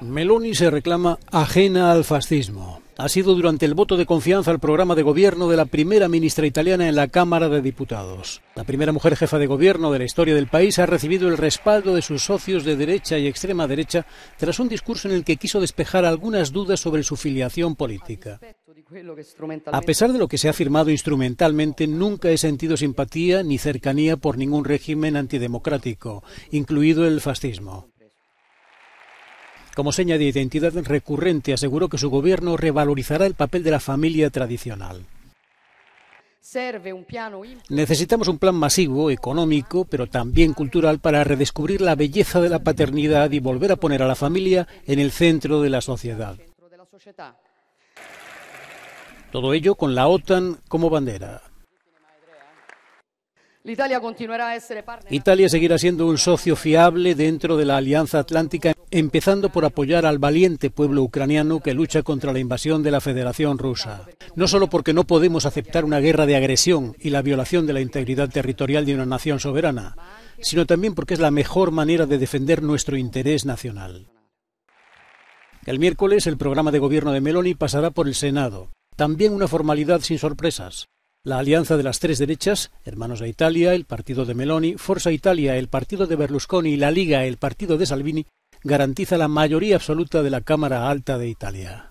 Meloni se reclama ajena al fascismo. Ha sido durante el voto de confianza al programa de gobierno de la primera ministra italiana en la Cámara de Diputados. La primera mujer jefa de gobierno de la historia del país ha recibido el respaldo de sus socios de derecha y extrema derecha tras un discurso en el que quiso despejar algunas dudas sobre su filiación política. A pesar de lo que se ha afirmado instrumentalmente, nunca he sentido simpatía ni cercanía por ningún régimen antidemocrático, incluido el fascismo. Como seña de identidad recurrente, aseguró que su gobierno revalorizará el papel de la familia tradicional. Necesitamos un plan masivo, económico, pero también cultural para redescubrir la belleza de la paternidad y volver a poner a la familia en el centro de la sociedad. Todo ello con la OTAN como bandera. Italia seguirá siendo un socio fiable dentro de la Alianza Atlántica empezando por apoyar al valiente pueblo ucraniano que lucha contra la invasión de la Federación Rusa. No solo porque no podemos aceptar una guerra de agresión y la violación de la integridad territorial de una nación soberana, sino también porque es la mejor manera de defender nuestro interés nacional. El miércoles el programa de gobierno de Meloni pasará por el Senado, también una formalidad sin sorpresas. La alianza de las tres derechas, Hermanos de Italia, el partido de Meloni, Forza Italia, el partido de Berlusconi y la Liga, el partido de Salvini, garantiza la mayoría absoluta de la Cámara Alta de Italia.